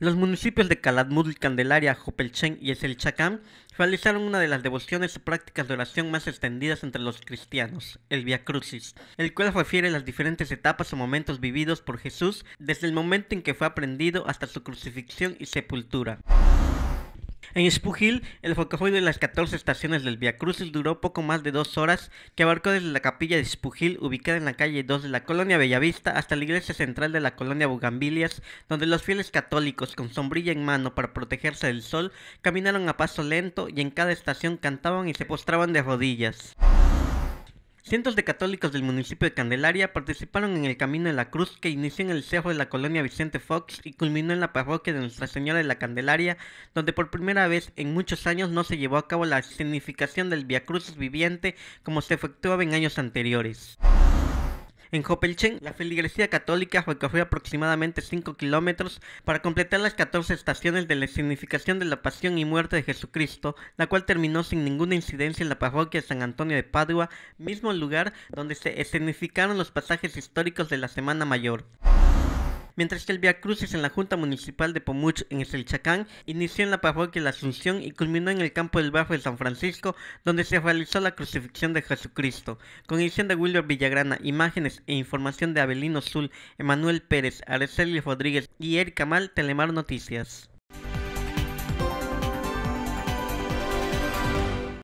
Los municipios de Calatmul, Candelaria, Jopelchen y Eselchacán realizaron una de las devociones o prácticas de oración más extendidas entre los cristianos, el Via Crucis, el cual refiere las diferentes etapas o momentos vividos por Jesús desde el momento en que fue aprendido hasta su crucifixión y sepultura. En Spugil, el fue de las 14 estaciones del Via Crucis duró poco más de dos horas, que abarcó desde la capilla de Spugil, ubicada en la calle 2 de la colonia Bellavista, hasta la iglesia central de la colonia Bugambilias, donde los fieles católicos, con sombrilla en mano para protegerse del sol, caminaron a paso lento y en cada estación cantaban y se postraban de rodillas. Cientos de católicos del municipio de Candelaria participaron en el Camino de la Cruz que inició en el cerro de la colonia Vicente Fox y culminó en la parroquia de Nuestra Señora de la Candelaria, donde por primera vez en muchos años no se llevó a cabo la significación del Via cruz viviente como se efectuaba en años anteriores. En Hopelchen, la feligresía católica recorrió aproximadamente 5 kilómetros para completar las 14 estaciones de la significación de la pasión y muerte de Jesucristo, la cual terminó sin ninguna incidencia en la parroquia de San Antonio de Padua, mismo lugar donde se escenificaron los pasajes históricos de la Semana Mayor mientras que el Via Cruces en la Junta Municipal de Pomuch en Selchacán, inició en la parroquia La Asunción y culminó en el campo del Bajo de San Francisco, donde se realizó la crucifixión de Jesucristo, con edición de William Villagrana, imágenes e información de Abelino Zul, Emanuel Pérez, Araceli Rodríguez y Eric Amal, Telemar Noticias.